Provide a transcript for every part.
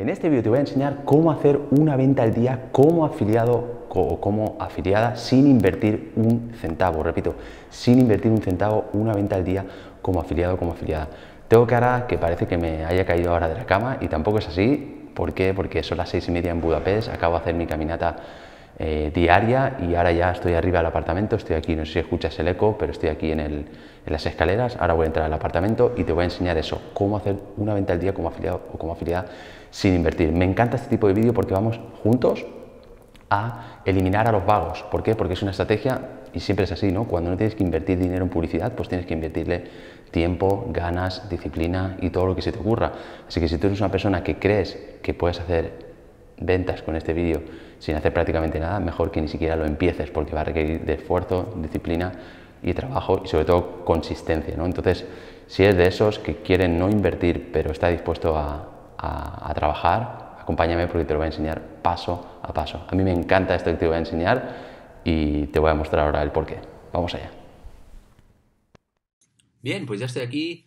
En este vídeo te voy a enseñar cómo hacer una venta al día como afiliado o como afiliada sin invertir un centavo. Repito, sin invertir un centavo, una venta al día como afiliado o como afiliada. Tengo cara que parece que me haya caído ahora de la cama y tampoco es así. ¿Por qué? Porque son las seis y media en Budapest, acabo de hacer mi caminata eh, diaria y ahora ya estoy arriba del apartamento, estoy aquí, no sé si escuchas el eco, pero estoy aquí en, en las escaleras, ahora voy a entrar al apartamento y te voy a enseñar eso, cómo hacer una venta al día como afiliado o como afiliada sin invertir. Me encanta este tipo de vídeo porque vamos juntos a eliminar a los vagos. ¿Por qué? Porque es una estrategia, y siempre es así, ¿no? Cuando no tienes que invertir dinero en publicidad, pues tienes que invertirle tiempo, ganas, disciplina y todo lo que se te ocurra. Así que si tú eres una persona que crees que puedes hacer ventas con este vídeo sin hacer prácticamente nada, mejor que ni siquiera lo empieces porque va a requerir de esfuerzo, disciplina y trabajo y sobre todo consistencia, ¿no? Entonces, si es de esos que quieren no invertir pero está dispuesto a, a, trabajar, acompáñame porque te lo voy a enseñar paso a paso. A mí me encanta esto que te voy a enseñar y te voy a mostrar ahora el porqué. Vamos allá. Bien, pues ya estoy aquí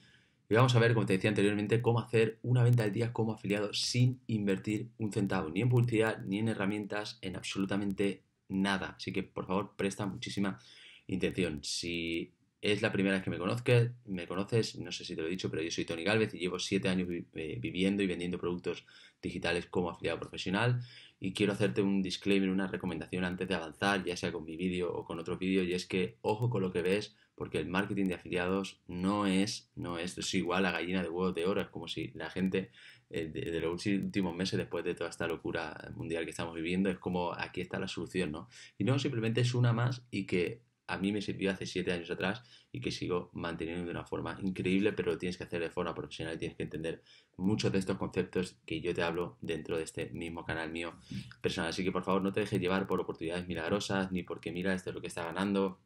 y vamos a ver, como te decía anteriormente, cómo hacer una venta de día como afiliado sin invertir un centavo, ni en publicidad, ni en herramientas, en absolutamente nada. Así que por favor presta muchísima intención. Si es la primera vez que me conozcas, me conoces, no sé si te lo he dicho, pero yo soy Tony Galvez y llevo siete años eh, viviendo y vendiendo productos digitales como afiliado profesional y quiero hacerte un disclaimer, una recomendación antes de avanzar, ya sea con mi vídeo o con otro vídeo, y es que ojo con lo que ves, porque el marketing de afiliados no es, no es, es igual a gallina de huevos de oro, es como si la gente eh, de, los últimos meses, después de toda esta locura mundial que estamos viviendo, es como aquí está la solución, ¿no? Y no, simplemente es una más y que a mí me sirvió hace siete años atrás y que sigo manteniendo de una forma increíble, pero lo tienes que hacer de forma profesional y tienes que entender muchos de estos conceptos que yo te hablo dentro de este mismo canal mío personal. Así que por favor no te dejes llevar por oportunidades milagrosas ni porque mira esto es lo que está ganando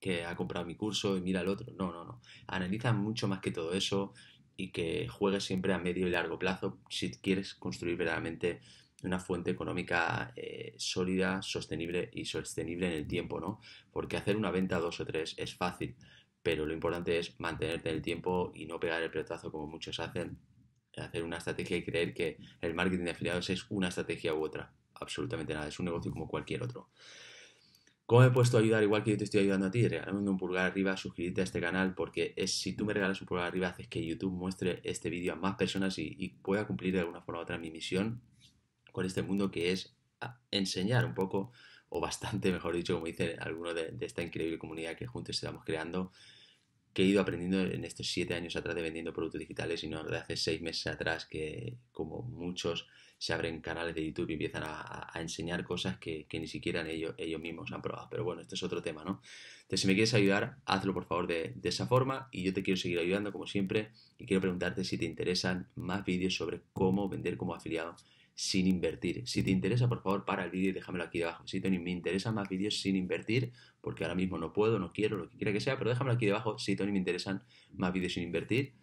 que ha comprado mi curso y mira el otro. No, no, no. Analiza mucho más que todo eso y que juegues siempre a medio y largo plazo si quieres construir verdaderamente una fuente económica eh, sólida, sostenible y sostenible en el tiempo, ¿no? Porque hacer una venta dos o tres es fácil, pero lo importante es mantenerte en el tiempo y no pegar el pelotazo como muchos hacen, hacer una estrategia y creer que el marketing de afiliados es una estrategia u otra. Absolutamente nada, es un negocio como cualquier otro. ¿Cómo me he puesto a ayudar igual que yo te estoy ayudando a ti? regálame un pulgar arriba, suscríbete a este canal, porque es si tú me regalas un pulgar arriba, haces que YouTube muestre este vídeo a más personas y pueda cumplir de alguna forma u otra mi misión con este mundo que es ah, enseñar un poco, o bastante, mejor dicho, como dice alguno de, esta increíble comunidad que juntos estamos creando, que he ido aprendiendo en estos siete años atrás de vendiendo productos digitales y no de hace seis meses atrás que como muchos se abren canales de YouTube y empiezan a, enseñar cosas que, ni siquiera ellos, ellos mismos han probado. Pero bueno, este es otro tema, ¿no? Entonces, si me quieres ayudar, hazlo por favor de esa forma y yo te quiero seguir ayudando como siempre y quiero preguntarte si te interesan más vídeos sobre cómo vender como afiliado sin invertir. Si te interesa, por favor, para el vídeo y déjamelo aquí debajo. Si Tony, me interesan más vídeos sin invertir, porque ahora mismo no puedo, no quiero, lo que quiera que sea, pero déjamelo aquí debajo. Si Tony, me interesan más vídeos sin invertir,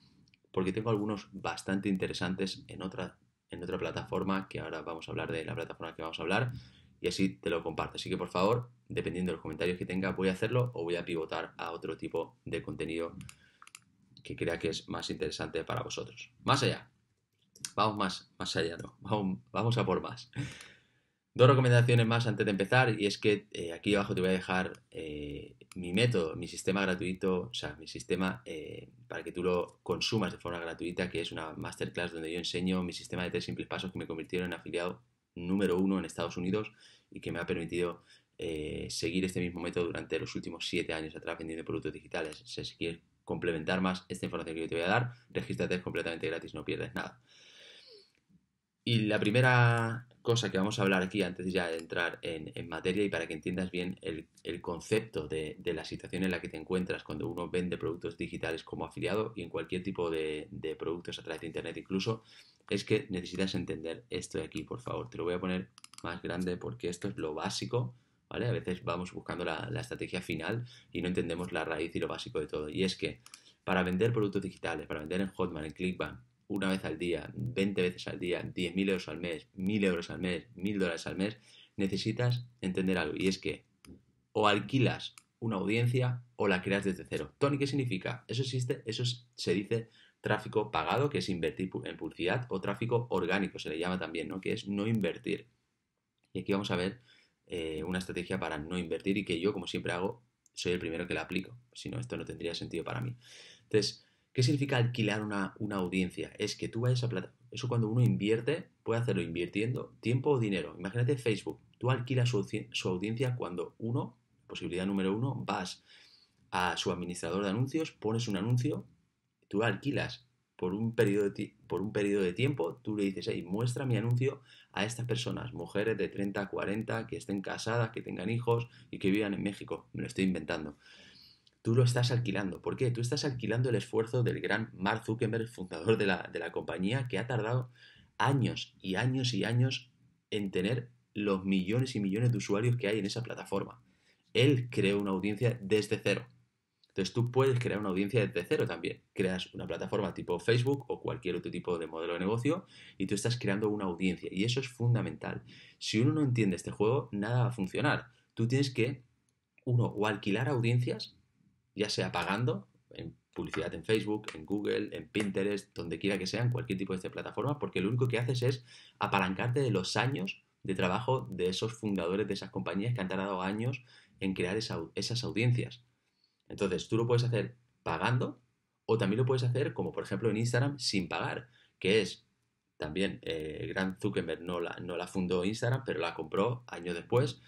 porque tengo algunos bastante interesantes en otra, en otra plataforma, que ahora vamos a hablar de la plataforma que vamos a hablar, y así te lo comparto. Así que, por favor, dependiendo de los comentarios que tenga, voy a hacerlo o voy a pivotar a otro tipo de contenido que crea que es más interesante para vosotros. Más allá vamos más, más allá, ¿no? Vamos, a por más. Dos recomendaciones más antes de empezar y es que eh, aquí abajo te voy a dejar eh, mi método, mi sistema gratuito, o sea, mi sistema eh, para que tú lo consumas de forma gratuita, que es una masterclass donde yo enseño mi sistema de tres simples pasos que me convirtieron en afiliado número uno en Estados Unidos y que me ha permitido seguir este mismo método durante los últimos siete años atrás vendiendo productos digitales. si quieres complementar más esta información que yo te voy a dar, regístrate es completamente gratis, no pierdes nada. Y la primera cosa que vamos a hablar aquí antes ya de entrar en, materia y para que entiendas bien el, concepto de, la situación en la que te encuentras cuando uno vende productos digitales como afiliado y en cualquier tipo de, productos a través de internet incluso, es que necesitas entender esto de aquí, por favor. Te lo voy a poner más grande porque esto es lo básico, ¿vale? A veces vamos buscando la, la estrategia final y no entendemos la raíz y lo básico de todo. Y es que para vender productos digitales, para vender en Hotman, en ClickBank, una vez al día, 20 veces al día, 10.000 euros al mes, 1.000 euros al mes, 1.000 dólares al mes, necesitas entender algo y es que o alquilas una audiencia o la creas desde cero. Tony, ¿qué significa? Eso existe, eso se dice tráfico pagado, que es invertir en publicidad, o tráfico orgánico, se le llama también, ¿no? Que es no invertir. Y aquí vamos a ver eh, una estrategia para no invertir y que yo, como siempre hago, soy el primero que la aplico. Si no, esto no tendría sentido para mí. Entonces, ¿Qué significa alquilar una, audiencia? Es que tú vayas a plata. Eso cuando uno invierte, puede hacerlo invirtiendo tiempo o dinero. Imagínate Facebook. Tú alquilas su, audiencia cuando uno, posibilidad número uno, vas a su administrador de anuncios, pones un anuncio, tú alquilas por un periodo de, por un periodo de tiempo, tú le dices, hey, muestra mi anuncio a estas personas, mujeres de 30, 40, que estén casadas, que tengan hijos y que vivan en México. Me lo estoy inventando tú lo estás alquilando. ¿Por qué? Tú estás alquilando el esfuerzo del gran Mark Zuckerberg, fundador de la, compañía, que ha tardado años y años y años en tener los millones y millones de usuarios que hay en esa plataforma. Él creó una audiencia desde cero. Entonces tú puedes crear una audiencia desde cero también. Creas una plataforma tipo Facebook o cualquier otro tipo de modelo de negocio y tú estás creando una audiencia. Y eso es fundamental. Si uno no entiende este juego, nada va a funcionar. Tú tienes que, uno, o alquilar audiencias ya sea pagando en publicidad en Facebook, en Google, en Pinterest, donde quiera que sean cualquier tipo de este plataforma, porque lo único que haces es apalancarte de los años de trabajo de esos fundadores de esas compañías que han tardado años en crear esas audiencias. Entonces, tú lo puedes hacer pagando o también lo puedes hacer, como por ejemplo en Instagram, sin pagar, que es también, eh, Grant Zuckerberg no la, no la fundó Instagram, pero la compró años después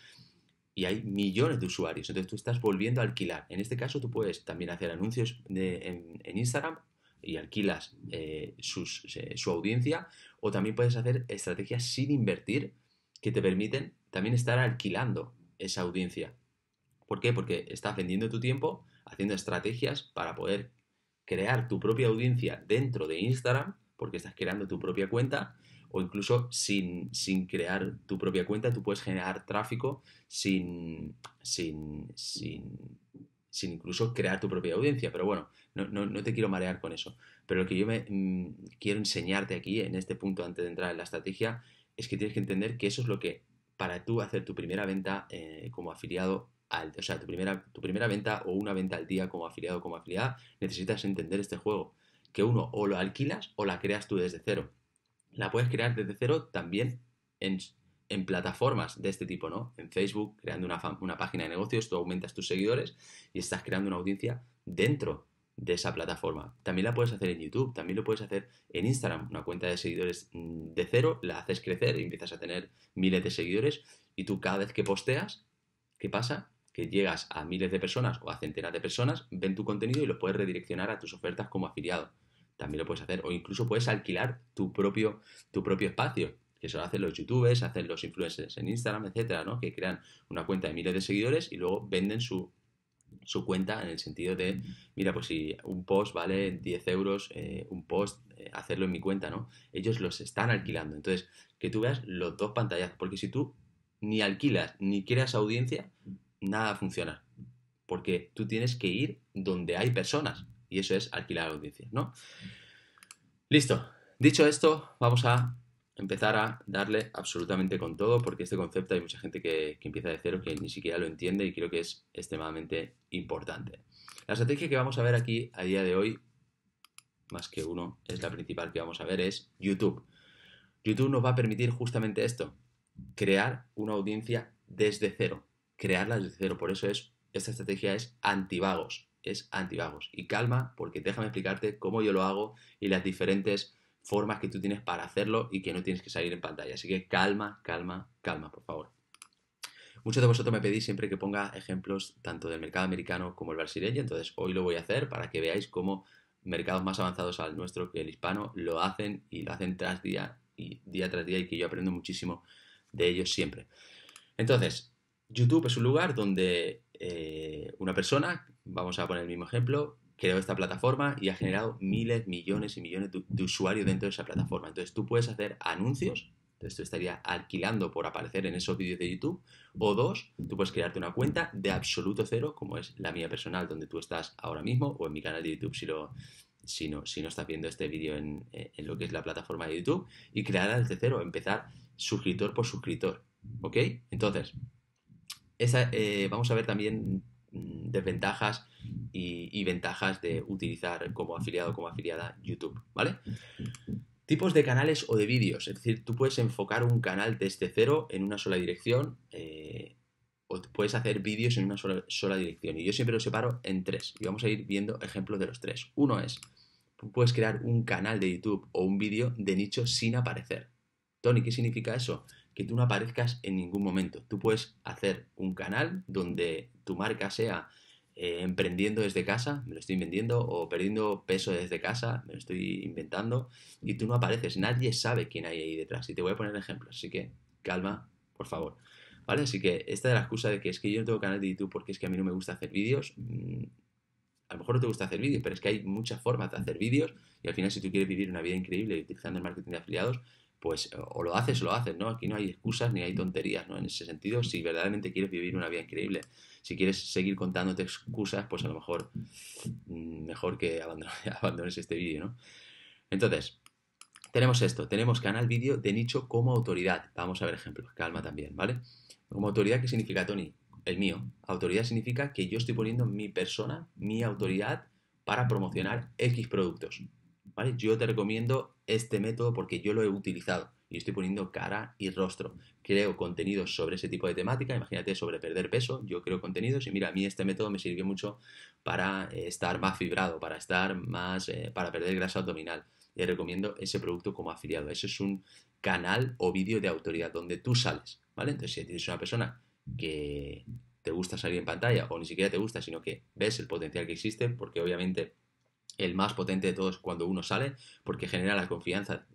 y hay millones de usuarios. Entonces tú estás volviendo a alquilar. En este caso tú puedes también hacer anuncios en, Instagram y alquilas eh, eh, su audiencia o también puedes hacer estrategias sin invertir que te permiten también estar alquilando esa audiencia. ¿Por qué? Porque estás vendiendo tu tiempo haciendo estrategias para poder crear tu propia audiencia dentro de Instagram porque estás creando tu propia cuenta o incluso sin, sin crear tu propia cuenta, tú puedes generar tráfico sin, sin, sin, incluso crear tu propia audiencia. Pero bueno, no, te quiero marear con eso. Pero lo que yo me, mm, quiero enseñarte aquí, en este punto antes de entrar en la estrategia, es que tienes que entender que eso es lo que para tú hacer tu primera venta eh, como afiliado al, o sea, tu primera, tu primera venta o una venta al día como afiliado o como afiliada, necesitas entender este juego. Que uno, o lo alquilas o la creas tú desde cero la puedes crear desde cero también en, plataformas de este tipo, ¿no? En Facebook, creando una, página de negocios, tú aumentas tus seguidores y estás creando una audiencia dentro de esa plataforma. También la puedes hacer en YouTube, también lo puedes hacer en Instagram, una cuenta de seguidores mm, de cero, la haces crecer y empiezas a tener miles de seguidores y tú cada vez que posteas, ¿qué pasa? Que llegas a miles de personas o a centenas de personas, ven tu contenido y los puedes redireccionar a tus ofertas como afiliado también lo puedes hacer. O incluso puedes alquilar tu propio, tu propio espacio. Que eso lo hacen los youtubers, hacen los influencers en Instagram, etcétera, ¿no? Que crean una cuenta de miles de seguidores y luego venden su, su cuenta en el sentido de, mira, pues si un post vale 10 euros, eh, un post, eh, hacerlo en mi cuenta, ¿no? Ellos los están alquilando. Entonces, que tú veas los dos pantallazos, porque si tú ni alquilas ni creas audiencia, nada funciona. Porque tú tienes que ir donde hay personas. Y eso es alquilar audiencias, ¿no? Listo. Dicho esto, vamos a empezar a darle absolutamente con todo, porque este concepto hay mucha gente que, empieza de cero que ni siquiera lo entiende y creo que es extremadamente importante. La estrategia que vamos a ver aquí a día de hoy, más que uno, es la principal que vamos a ver, es YouTube. YouTube nos va a permitir justamente esto, crear una audiencia desde cero, crearla desde cero. Por eso es, esta estrategia es antivagos es antivagos. Y calma, porque déjame explicarte cómo yo lo hago y las diferentes formas que tú tienes para hacerlo y que no tienes que salir en pantalla. Así que calma, calma, calma, por favor. Muchos de vosotros me pedís siempre que ponga ejemplos tanto del mercado americano como el brasileño, entonces hoy lo voy a hacer para que veáis cómo mercados más avanzados al nuestro que el hispano lo hacen y lo hacen tras día y día tras día y que yo aprendo muchísimo de ellos siempre. Entonces, YouTube es un lugar donde eh, una persona vamos a poner el mismo ejemplo, creo esta plataforma y ha generado miles, millones y millones de, usuarios dentro de esa plataforma. Entonces tú puedes hacer anuncios, entonces tú estarías alquilando por aparecer en esos vídeos de YouTube, o dos, tú puedes crearte una cuenta de absoluto cero, como es la mía personal donde tú estás ahora mismo, o en mi canal de YouTube si lo, si no, si no estás viendo este vídeo en, lo que es la plataforma de YouTube, y crear desde cero, empezar suscriptor por suscriptor. ¿Ok? Entonces, esa, eh, vamos a ver también Mm, desventajas y, ventajas de utilizar como afiliado o como afiliada YouTube, ¿vale? Tipos de canales o de vídeos, es decir, tú puedes enfocar un canal desde cero en una sola dirección eh, o puedes hacer vídeos en una sola, dirección. Y yo siempre lo separo en tres y vamos a ir viendo ejemplos de los tres. Uno es, puedes crear un canal de YouTube o un vídeo de nicho sin aparecer. Tony, ¿qué significa eso? que tú no aparezcas en ningún momento. Tú puedes hacer un canal donde tu marca sea eh, emprendiendo desde casa, me lo estoy vendiendo, o perdiendo peso desde casa, me lo estoy inventando, y tú no apareces, nadie sabe quién hay ahí detrás. Y te voy a poner ejemplos, así que calma, por favor. ¿Vale? Así que esta es la excusa de que es que yo no tengo canal de YouTube porque es que a mí no me gusta hacer vídeos, mm, a lo mejor no te gusta hacer vídeos, pero es que hay muchas formas de hacer vídeos y al final si tú quieres vivir una vida increíble utilizando el marketing de afiliados, pues o lo haces o lo haces, ¿no? Aquí no hay excusas ni hay tonterías, ¿no? En ese sentido, si verdaderamente quieres vivir una vida increíble, si quieres seguir contándote excusas, pues a lo mejor mm, mejor que abandones este vídeo, ¿no? Entonces, tenemos esto, tenemos canal vídeo de nicho como autoridad. Vamos a ver ejemplos, calma también, ¿vale? Como autoridad, ¿qué significa, Tony? El mío. Autoridad significa que yo estoy poniendo mi persona, mi autoridad, para promocionar X productos. Yo te recomiendo este método porque yo lo he utilizado y estoy poniendo cara y rostro. Creo contenidos sobre ese tipo de temática, imagínate sobre perder peso, yo creo contenidos y mira, a mí este método me sirvió mucho para eh, estar más fibrado, para estar más, eh, para perder grasa abdominal. Te recomiendo ese producto como afiliado. Ese es un canal o vídeo de autoridad donde tú sales, ¿vale? Entonces, si tienes una persona que te gusta salir en pantalla o ni siquiera te gusta, sino que ves el potencial que existe, porque obviamente el más potente de todos cuando uno sale, porque genera la confianza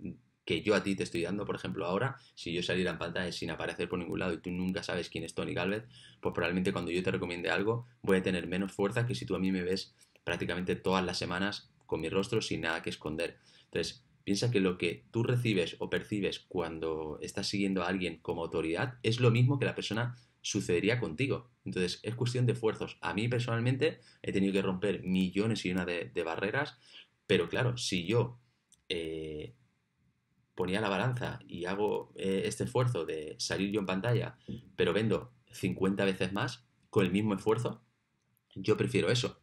que yo a ti te estoy dando, por ejemplo, ahora, si yo saliera en pantalla sin aparecer por ningún lado y tú nunca sabes quién es Tony Galvez, pues probablemente cuando yo te recomiende algo voy a tener menos fuerza que si tú a mí me ves prácticamente todas las semanas con mi rostro sin nada que esconder. Entonces, piensa que lo que tú recibes o percibes cuando estás siguiendo a alguien como autoridad es lo mismo que la persona sucedería contigo. Entonces, es cuestión de esfuerzos. A mí personalmente he tenido que romper millones y una de, barreras, pero claro, si yo eh, ponía la balanza y hago eh, este esfuerzo de salir yo en pantalla, pero vendo 50 veces más con el mismo esfuerzo, yo prefiero eso.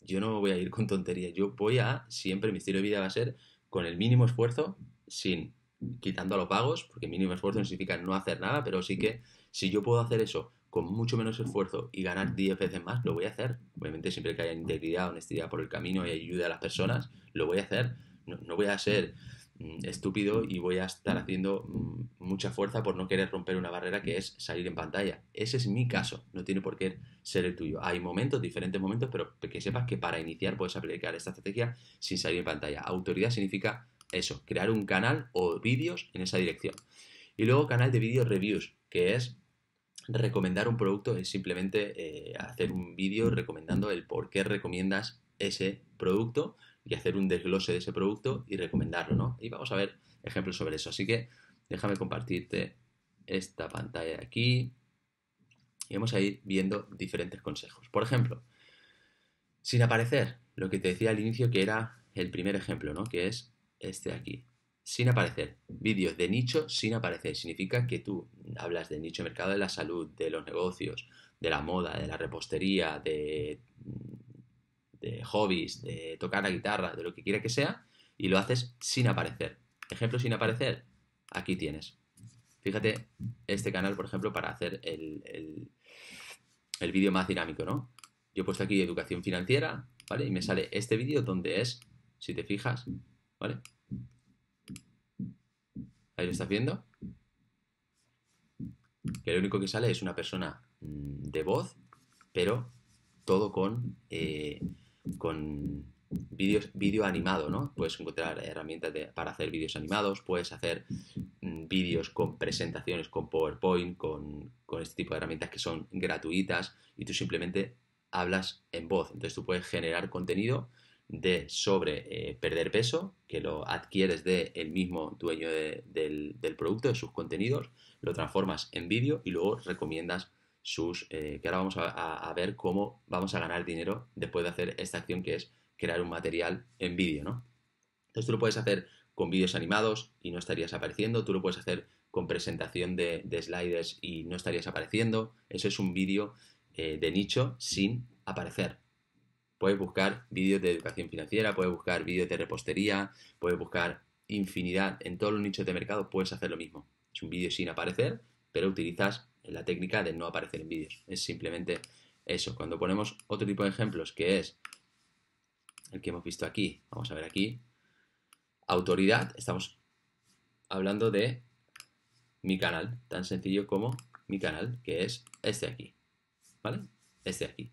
Yo no voy a ir con tonterías, yo voy a, siempre mi estilo de vida va a ser con el mínimo esfuerzo, sin quitando a los vagos, porque mínimo esfuerzo no significa no hacer nada, pero sí que si yo puedo hacer eso con mucho menos esfuerzo y ganar 10 veces más, lo voy a hacer. Obviamente siempre que haya integridad, honestidad por el camino y ayuda a las personas, lo voy a hacer. No, voy a ser mm, estúpido y voy a estar haciendo mm, mucha fuerza por no querer romper una barrera que es salir en pantalla. Ese es mi caso, no tiene por qué ser el tuyo. Hay momentos, diferentes momentos, pero que sepas que para iniciar puedes aplicar esta estrategia sin salir en pantalla. Autoridad significa eso, crear un canal o vídeos en esa dirección. Y luego canal de vídeo reviews, que es recomendar un producto es simplemente eh, hacer un vídeo recomendando el por qué recomiendas ese producto y hacer un desglose de ese producto y recomendarlo, ¿no? Y vamos a ver ejemplos sobre eso. Así que déjame compartirte esta pantalla de aquí y vamos a ir viendo diferentes consejos. Por ejemplo, sin aparecer, lo que te decía al inicio que era el primer ejemplo, ¿no? Que es este de aquí sin aparecer. Vídeos de nicho sin aparecer. Significa que tú hablas de nicho mercado de la salud, de los negocios, de la moda, de la repostería, de, de hobbies, de tocar la guitarra, de lo que quiera que sea, y lo haces sin aparecer. Ejemplo sin aparecer, aquí tienes. Fíjate este canal, por ejemplo, para hacer el, el, el vídeo más dinámico, ¿no? Yo he puesto aquí educación financiera, ¿vale? Y me sale este vídeo donde es, si te fijas, ¿vale? Ahí lo estás viendo. Que lo único que sale es una persona mm, de voz, pero todo con, eh, con vídeos vídeo animado, ¿no? Puedes encontrar herramientas para hacer vídeos animados, puedes hacer mm, vídeos con presentaciones, con PowerPoint, con, con, este tipo de herramientas que son gratuitas y tú simplemente hablas en voz. Entonces tú puedes generar contenido de sobre eh, perder peso, que lo adquieres del el mismo dueño del, producto, de sus contenidos, lo transformas en vídeo y luego recomiendas sus, eh, que ahora vamos a, ver cómo vamos a ganar dinero después de hacer esta acción que es crear un material en vídeo, ¿no? Entonces tú lo puedes hacer con vídeos animados y no estarías apareciendo, tú lo puedes hacer con presentación de, de sliders y no estarías apareciendo, eso es un vídeo eh, de nicho sin aparecer, Puedes buscar vídeos de educación financiera, puedes buscar vídeos de repostería, puedes buscar infinidad. En todos los nichos de mercado puedes hacer lo mismo. Es un vídeo sin aparecer, pero utilizas la técnica de no aparecer en vídeos. Es simplemente eso. Cuando ponemos otro tipo de ejemplos, que es el que hemos visto aquí, vamos a ver aquí, autoridad, estamos hablando de mi canal, tan sencillo como mi canal, que es este aquí, ¿vale? Este aquí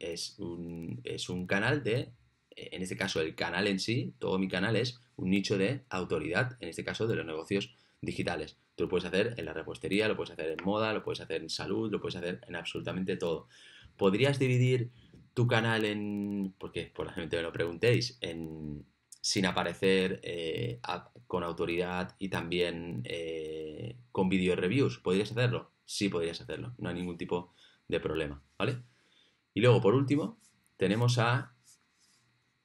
es un, es un canal de, eh, en este caso el canal en sí, todo mi canal es un nicho de autoridad, en este caso de los negocios digitales. Tú lo puedes hacer en la repostería, lo puedes hacer en moda, lo puedes hacer en salud, lo puedes hacer en absolutamente todo. ¿Podrías dividir tu canal en, porque por la gente me lo preguntéis, en, sin aparecer eh, con autoridad y también eh, con video reviews? ¿Podrías hacerlo? Sí, podrías hacerlo. No hay ningún tipo de problema, ¿vale? Y luego, por último, tenemos a,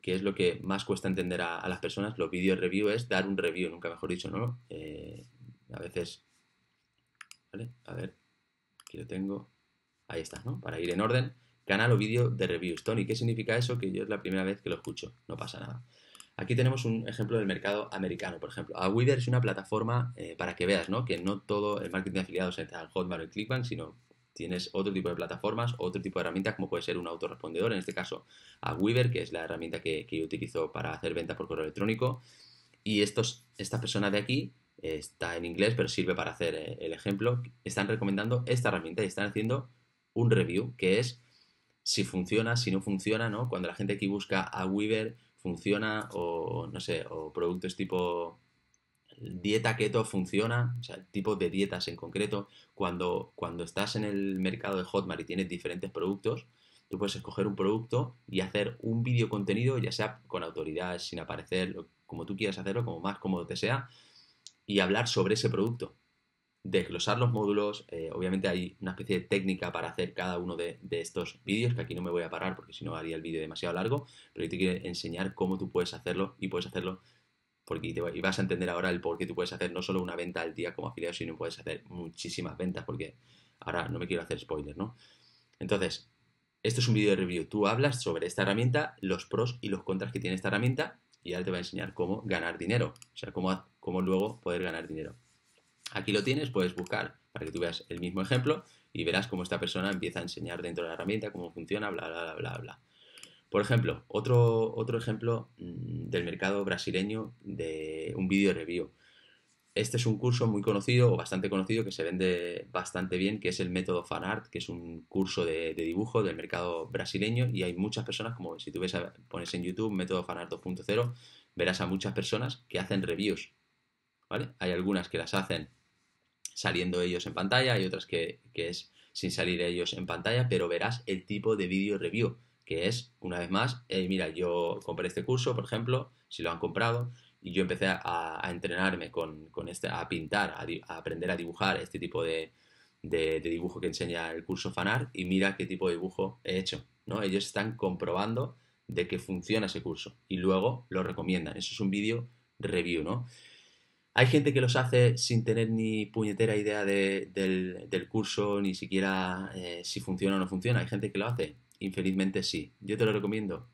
que es lo que más cuesta entender a, las personas, los vídeos review es dar un review, nunca mejor dicho, ¿no? Eh, a veces, ¿vale? A ver, aquí lo tengo. Ahí está, ¿no? Para ir en orden, canal o vídeo de reviews. Tony, ¿qué significa eso? Que yo es la primera vez que lo escucho, no pasa nada. Aquí tenemos un ejemplo del mercado americano, por ejemplo. A Wither es una plataforma eh, para que veas, ¿no? Que no todo el marketing de afiliados es al Hotmart o Clickbank, sino tienes otro tipo de plataformas, otro tipo de herramientas, como puede ser un autorrespondedor, en este caso a Weaver, que es la herramienta que, utilizo para hacer venta por correo electrónico. Y estos, esta persona de aquí eh, está en inglés, pero sirve para hacer eh, el ejemplo. Están recomendando esta herramienta y están haciendo un review, que es si funciona, si no funciona, ¿no? Cuando la gente aquí busca a Weaver, funciona, o no sé, o productos tipo dieta keto funciona, o sea, de dietas en concreto. Cuando, cuando estás en el mercado de Hotmart y tienes diferentes productos, tú puedes escoger un producto y hacer un vídeo contenido, ya sea con autoridad, sin aparecer, como tú quieras hacerlo, como más cómodo te sea, y hablar sobre ese producto. Desglosar los módulos, eh, obviamente hay una especie de técnica para hacer cada uno de, de estos vídeos, que aquí no me voy a parar porque si no haría el vídeo demasiado largo, pero yo te quiero enseñar cómo tú puedes hacerlo y puedes hacerlo porque y vas a entender ahora el por qué tú puedes hacer no solo una venta al día como afiliado, sino puedes hacer muchísimas ventas, porque ahora no me quiero hacer spoiler, ¿no? Entonces, esto es un vídeo de review. Tú hablas sobre esta herramienta, los pros y los contras que tiene esta herramienta, y ahora te va a enseñar cómo ganar dinero, o sea, cómo, cómo luego poder ganar dinero. Aquí lo tienes, puedes buscar para que tú veas el mismo ejemplo y verás cómo esta persona empieza a enseñar dentro de la herramienta, cómo funciona, bla, bla, bla, bla, bla. Por ejemplo, otro, otro ejemplo mm, del mercado brasileño de un vídeo review. Este es un curso muy conocido o bastante conocido que se vende bastante bien, que es el método FanArt, que es un curso de, dibujo del mercado brasileño y hay muchas personas, como si tú pones en YouTube método FanArt 2.0, verás a muchas personas que hacen reviews, Hay algunas que las hacen saliendo ellos en pantalla, hay otras que, que es sin salir ellos en pantalla, pero verás el tipo de vídeo review que es, una vez más, eh, mira, yo compré este curso, por ejemplo, si lo han comprado, y yo empecé a, entrenarme con, este, a pintar, a, aprender a dibujar este tipo de, dibujo que enseña el curso Fanart, y mira qué tipo de dibujo he hecho, ¿no? Ellos están comprobando de que funciona ese curso y luego lo recomiendan. Eso es un vídeo review, ¿no? Hay gente que los hace sin tener ni puñetera idea del, curso, ni siquiera eh, si funciona o no funciona. Hay gente que lo hace Infelizmente sí. Yo te lo recomiendo.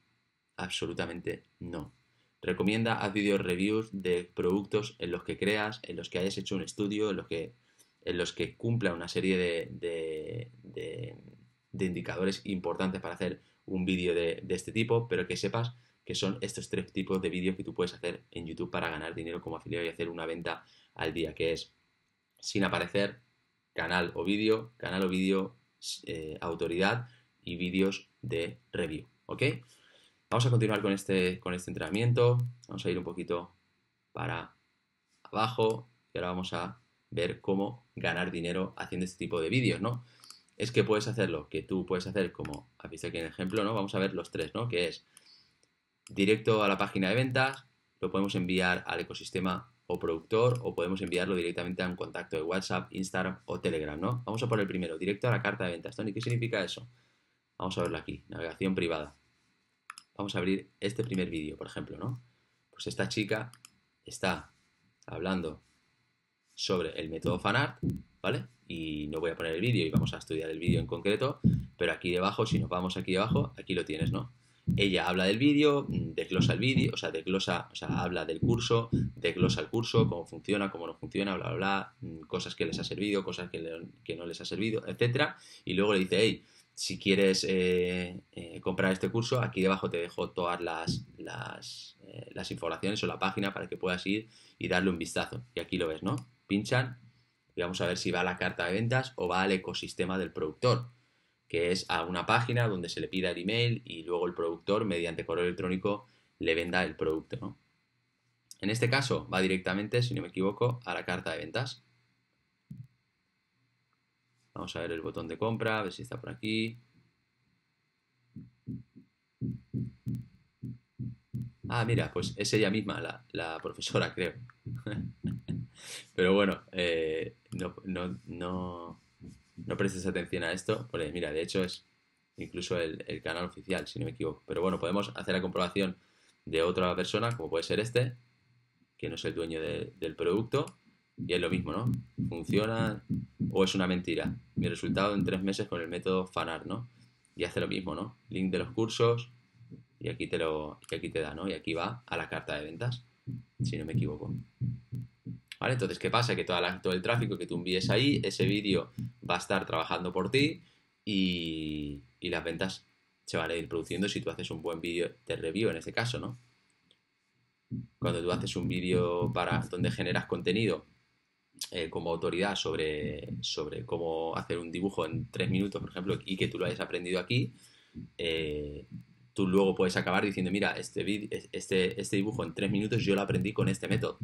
Absolutamente no. Recomienda, haz video reviews de productos en los que creas, en los que hayas hecho un estudio, en los que, en los que cumpla una serie de, de, indicadores importantes para hacer un vídeo de, este tipo, pero que sepas que son estos tres tipos de vídeos que tú puedes hacer en YouTube para ganar dinero como afiliado y hacer una venta al día, que es sin aparecer, canal o vídeo, canal o vídeo, eh, autoridad y vídeos de review. ¿Ok? Vamos a continuar con este, con este entrenamiento. Vamos a ir un poquito para abajo y ahora vamos a ver cómo ganar dinero haciendo este tipo de vídeos, ¿no? Es que puedes hacerlo, que tú puedes hacer como has visto aquí en el ejemplo, ¿no? Vamos a ver los tres, ¿no? Que es directo a la página de ventas, lo podemos enviar al ecosistema o productor o podemos enviarlo directamente a un contacto de WhatsApp, Instagram o Telegram, ¿no? Vamos a poner el primero, directo a la carta de ventas. Tony, ¿qué significa eso? Vamos a verlo aquí, navegación privada. Vamos a abrir este primer vídeo, por ejemplo, ¿no? Pues esta chica está hablando sobre el método fanart, ¿vale? Y no voy a poner el vídeo y vamos a estudiar el vídeo en concreto, pero aquí debajo, si nos vamos aquí debajo, aquí lo tienes, ¿no? Ella habla del vídeo, desglosa el vídeo, o sea, desglosa, o sea, habla del curso, desglosa el curso, cómo funciona, cómo no funciona, bla, bla, bla, cosas que les ha servido, cosas que, que no les ha servido, etcétera, y luego le dice, hey, si quieres eh, eh, comprar este curso, aquí debajo te dejo todas eh, las, informaciones o la página para que puedas ir y darle un vistazo. Y aquí lo ves, ¿no? Pinchan y vamos a ver si va a la carta de ventas o va al ecosistema del productor, que es a una página donde se le pida el email y luego el productor, mediante correo electrónico, le venda el producto, En este caso va directamente, si no me equivoco, a la carta de ventas. Vamos a ver el botón de compra, a ver si está por aquí. Ah, mira, pues es ella misma, la, profesora, creo. Pero bueno, eh, no, no, no, prestes atención a esto. Porque mira, de hecho es incluso el, canal oficial, si no me equivoco. Pero bueno, podemos hacer la comprobación de otra persona, como puede ser este, que no es el dueño del producto. Y es lo mismo, ¿no? ¿Funciona o es una mentira? Mi resultado en tres meses con el método FANAR, ¿no? Y hace lo mismo, ¿no? Link de los cursos y aquí te, lo, y aquí te da, ¿no? Y aquí va a la carta de ventas, si no me equivoco. ¿Vale? Entonces, ¿qué pasa? Que toda todo el tráfico que tú envíes ahí, ese vídeo va a estar trabajando por ti y, y las ventas se van a ir produciendo si tú haces un buen vídeo de review en este caso, ¿no? Cuando tú haces un vídeo para donde generas contenido eh, como autoridad sobre, cómo hacer un dibujo en tres minutos, por ejemplo, y que tú lo hayas aprendido aquí, eh, tú luego puedes acabar diciendo, mira, este, este, este, dibujo en tres minutos yo lo aprendí con este método.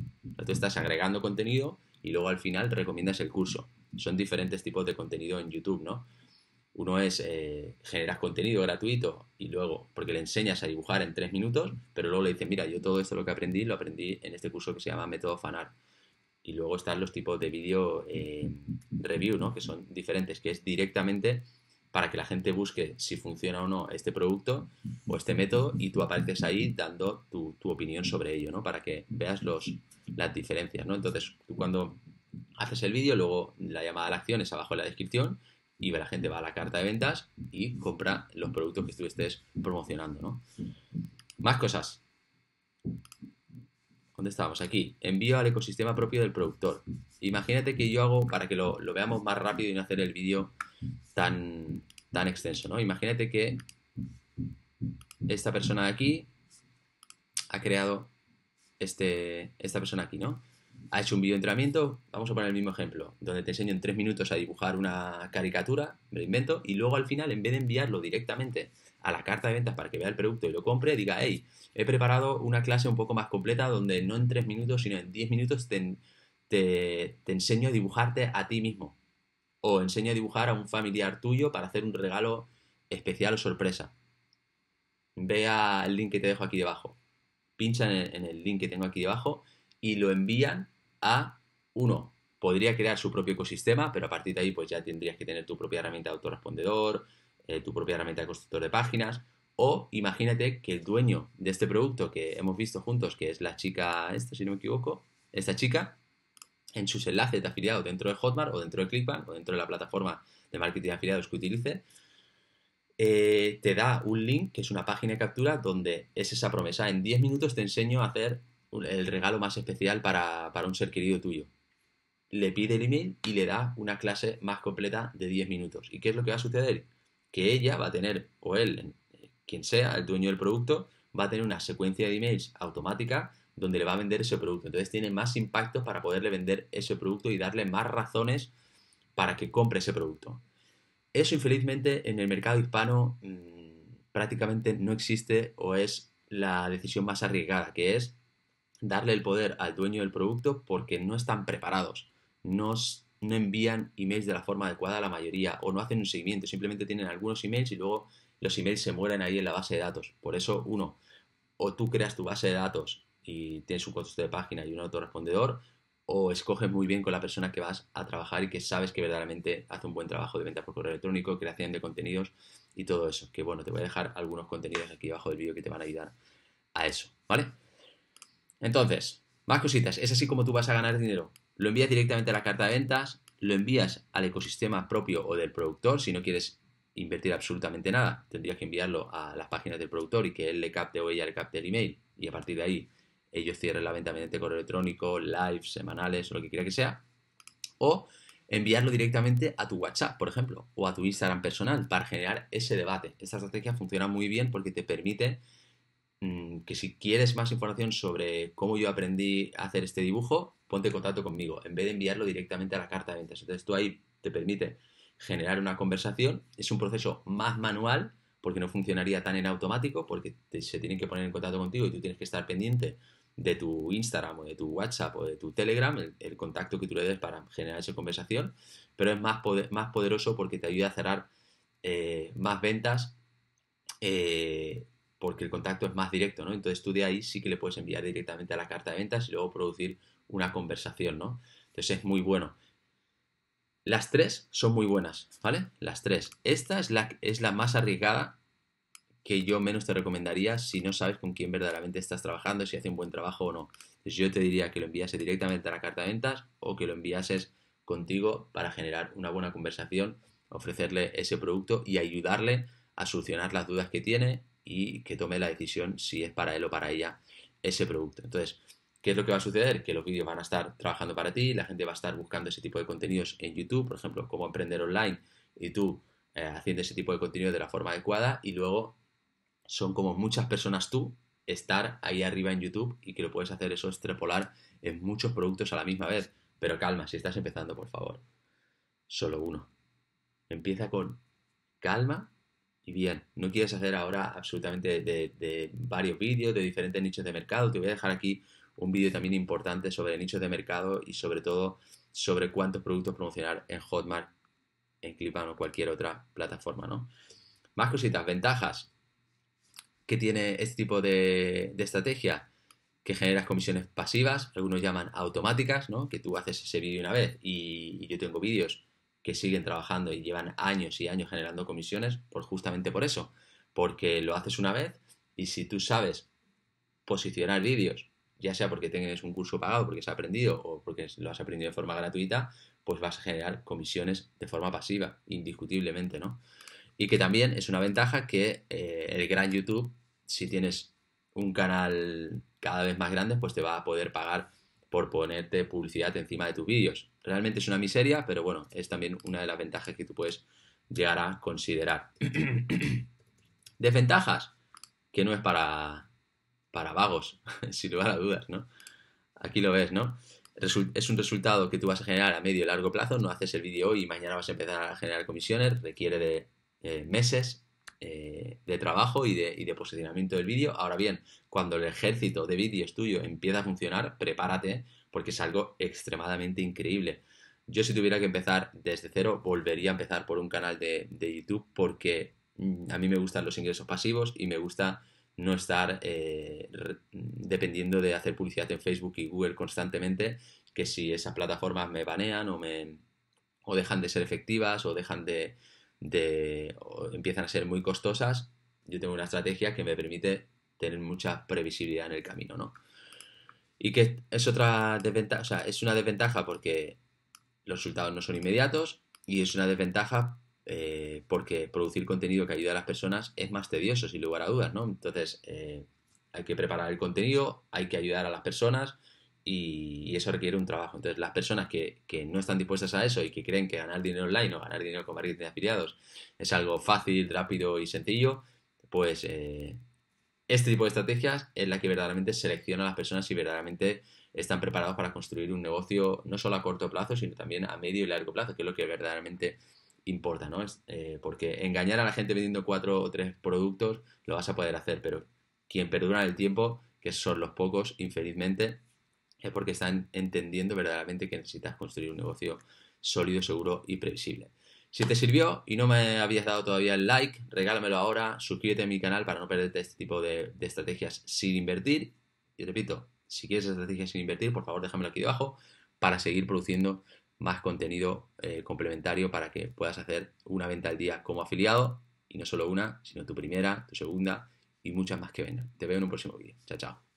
tú estás agregando contenido y luego al final recomiendas el curso. Son diferentes tipos de contenido en YouTube, ¿no? Uno es eh, generas contenido gratuito y luego, porque le enseñas a dibujar en tres minutos, pero luego le dices, mira, yo todo esto lo que aprendí lo aprendí en este curso que se llama Método Fanar. Y luego están los tipos de vídeo eh, review, ¿no? Que son diferentes, que es directamente para que la gente busque si funciona o no este producto o este método y tú apareces ahí dando tu, opinión sobre ello, ¿no? Para que veas los, las diferencias, ¿no? Entonces, tú cuando haces el vídeo, luego la llamada a la acción es abajo en la descripción y la gente va a la carta de ventas y compra los productos que tú estés promocionando, Más cosas. ¿Dónde estábamos? Aquí. Envío al ecosistema propio del productor. Imagínate que yo hago, para que lo, veamos más rápido y no hacer el vídeo tan, tan extenso, ¿no? Imagínate que esta persona de aquí ha creado este, esta persona aquí, ¿no? Ha hecho un vídeo de entrenamiento, vamos a poner el mismo ejemplo, donde te enseño en tres minutos a dibujar una caricatura, me lo invento, y luego al final, en vez de enviarlo directamente a la carta de ventas para que vea el producto y lo compre, diga, hey, he preparado una clase un poco más completa donde no en tres minutos, sino en diez minutos te, enseño a dibujarte a ti mismo. O enseño a dibujar a un familiar tuyo para hacer un regalo especial o sorpresa. Vea el link que te dejo aquí debajo. Pinchan en, el link que tengo aquí debajo y lo envían a uno. Podría crear su propio ecosistema, pero a partir de ahí pues ya tendrías que tener tu propia herramienta de autorrespondedor, eh, tu propia herramienta de constructor de páginas, o imagínate que el dueño de este producto que hemos visto juntos, que es la chica, esta si no me equivoco, esta chica, en sus enlaces de afiliado dentro de Hotmart o dentro de ClickBank o dentro de la plataforma de marketing de afiliados que utilice, eh, te da un link que es una página de captura donde es esa promesa. En 10 minutos te enseño a hacer el regalo más especial para, para un ser querido tuyo. Le pide el email y le da una clase más completa de 10 minutos. ¿Y qué es lo que va a suceder? que ella va a tener, o él, eh, quien sea, el dueño del producto, va a tener una secuencia de emails automática donde le va a vender ese producto. Entonces tiene más impacto para poderle vender ese producto y darle más razones para que compre ese producto. Eso infelizmente en el mercado hispano mm, prácticamente no existe o es la decisión más arriesgada, que es darle el poder al dueño del producto porque no están preparados, no no envían emails de la forma adecuada a la mayoría o no hacen un seguimiento, simplemente tienen algunos emails y luego los emails se mueren ahí en la base de datos. Por eso, uno, o tú creas tu base de datos y tienes un contexto de página y un autorrespondedor, o escoges muy bien con la persona que vas a trabajar y que sabes que verdaderamente hace un buen trabajo de venta por correo electrónico, creación de contenidos y todo eso. Que bueno, te voy a dejar algunos contenidos aquí abajo del vídeo que te van a ayudar a eso, ¿vale? Entonces, más cositas. Es así como tú vas a ganar dinero. Lo envías directamente a la carta de ventas, lo envías al ecosistema propio o del productor, si no quieres invertir absolutamente nada, tendrías que enviarlo a las páginas del productor y que él le capte o ella le capte el email y a partir de ahí ellos cierren la venta mediante correo electrónico, live, semanales, o lo que quiera que sea, o enviarlo directamente a tu WhatsApp, por ejemplo, o a tu Instagram personal para generar ese debate. Esta estrategia funciona muy bien porque te permite Mm, que si quieres más información sobre cómo yo aprendí a hacer este dibujo, ponte en contacto conmigo, en vez de enviarlo directamente a la carta de ventas. Entonces tú ahí te permite generar una conversación. Es un proceso más manual porque no funcionaría tan en automático, porque se tienen que poner en contacto contigo y tú tienes que estar pendiente de tu Instagram o de tu WhatsApp o de tu Telegram, el, contacto que tú le des para generar esa conversación, pero es más, poder, más poderoso porque te ayuda a cerrar eh, más ventas eh, porque el contacto es más directo, ¿no? Entonces tú de ahí sí que le puedes enviar directamente a la carta de ventas y luego producir una conversación, ¿no? Entonces es muy bueno. Las tres son muy buenas, ¿vale? Las tres. Esta es la, es la más arriesgada que yo menos te recomendaría si no sabes con quién verdaderamente estás trabajando, si hace un buen trabajo o no. Entonces yo te diría que lo enviase directamente a la carta de ventas o que lo enviases contigo para generar una buena conversación, ofrecerle ese producto y ayudarle a solucionar las dudas que tiene y que tome la decisión si es para él o para ella ese producto. Entonces, ¿qué es lo que va a suceder? Que los vídeos van a estar trabajando para ti, la gente va a estar buscando ese tipo de contenidos en YouTube, por ejemplo, cómo emprender online y tú eh, haciendo ese tipo de contenido de la forma adecuada y luego son como muchas personas tú estar ahí arriba en YouTube y que lo puedes hacer eso extrapolar en muchos productos a la misma vez. Pero calma, si estás empezando, por favor, solo uno. Empieza con calma y bien. No quieres hacer ahora absolutamente de, varios vídeos, de diferentes nichos de mercado. Te voy a dejar aquí un vídeo también importante sobre nichos de mercado y sobre todo sobre cuántos productos promocionar en Hotmart, en Clipan o cualquier otra plataforma, ¿no? Más cositas, ventajas. que tiene este tipo de, estrategia? Que generas comisiones pasivas, algunos llaman automáticas, ¿no? Que tú haces ese vídeo una vez y yo tengo vídeos que siguen trabajando y llevan años y años generando comisiones, por pues justamente por eso, porque lo haces una vez y si tú sabes posicionar vídeos, ya sea porque tengas un curso pagado, porque has aprendido o porque lo has aprendido de forma gratuita, pues vas a generar comisiones de forma pasiva, indiscutiblemente, ¿no? Y que también es una ventaja que eh, el gran YouTube, si tienes un canal cada vez más grande, pues te va a poder pagar por ponerte publicidad encima de tus vídeos. Realmente es una miseria, pero bueno, es también una de las ventajas que tú puedes llegar a considerar. Desventajas, que no es para, para vagos, sin lugar a dudas, ¿no? Aquí lo ves, ¿no? es un resultado que tú vas a generar a medio y largo plazo, no haces el vídeo hoy y mañana vas a empezar a generar comisiones, requiere de eh, meses eh, de trabajo y de, posicionamiento del vídeo. Ahora bien, cuando el ejército de vídeos tuyo empieza a funcionar, prepárate porque es algo extremadamente increíble. Yo si tuviera que empezar desde cero, volvería a empezar por un canal de, YouTube porque mm, a mí me gustan los ingresos pasivos y me gusta no estar eh, dependiendo de hacer publicidad en Facebook y Google constantemente, que si esas plataformas me banean o me o dejan de ser efectivas o dejan de, de, empiezan a ser muy costosas, yo tengo una estrategia que me permite tener mucha previsibilidad en el camino, ¿no? Y que es otra desventaja, o sea, es una desventaja porque los resultados no son inmediatos y es una desventaja eh, porque producir contenido que ayude a las personas es más tedioso, sin lugar a dudas, ¿no? Entonces, eh, hay que preparar el contenido, hay que ayudar a las personas, y, eso requiere un trabajo. Entonces, las personas que, no están dispuestas a eso y que creen que ganar dinero online o ganar dinero con marketing de afiliados es algo fácil, rápido y sencillo, pues eh, este tipo de estrategias es la que verdaderamente selecciona a las personas y verdaderamente están preparados para construir un negocio no solo a corto plazo, sino también a medio y largo plazo, que es lo que verdaderamente importa, ¿no? Es, eh, porque engañar a la gente vendiendo cuatro o tres productos lo vas a poder hacer, pero quien perdura el tiempo, que son los pocos, infelizmente, es porque están entendiendo verdaderamente que necesitas construir un negocio sólido, seguro y previsible. Si te sirvió y no me habías dado todavía el like, regálamelo ahora, suscríbete a mi canal para no perderte este tipo de, estrategias sin invertir. Y repito, si quieres estrategias sin invertir, por favor déjamelo aquí debajo para seguir produciendo más contenido eh, complementario para que puedas hacer una venta al día como afiliado. Y no solo una, sino tu primera, tu segunda y muchas más que vendan. Te veo en un próximo vídeo. Chao, chao.